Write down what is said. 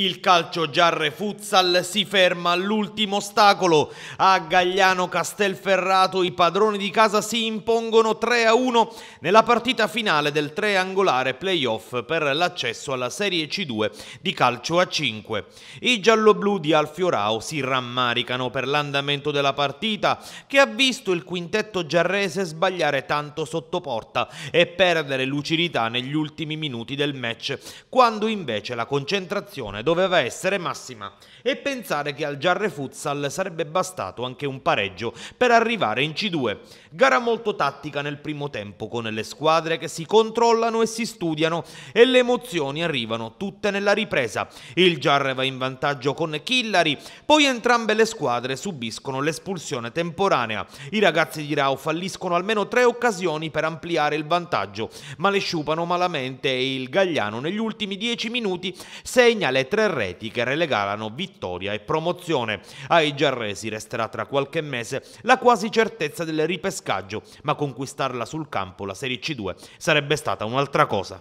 Il calcio Giarre Futsal si ferma all'ultimo ostacolo. A Gagliano Castelferrato i padroni di casa si impongono 3-1 nella partita finale del triangolare playoff per l'accesso alla Serie C2 di calcio a 5. I gialloblu di Alfiorao si rammaricano per l'andamento della partita che ha visto il quintetto giarrese sbagliare tanto sotto porta e perdere lucidità negli ultimi minuti del match, quando invece la concentrazione doveva essere massima e pensare che al Giarre Futsal sarebbe bastato anche un pareggio per arrivare in C2. Gara molto tattica nel primo tempo con le squadre che si controllano e si studiano e le emozioni arrivano tutte nella ripresa. Il Giarre va in vantaggio con Killari, poi entrambe le squadre subiscono l'espulsione temporanea. I ragazzi di Rao falliscono almeno tre occasioni per ampliare il vantaggio, ma le sciupano malamente e il Gagliano negli ultimi dieci minuti segna le tre tre reti che relegavano vittoria e promozione. Ai giarresi resterà tra qualche mese la quasi certezza del ripescaggio, ma conquistarla sul campo la Serie C2 sarebbe stata un'altra cosa.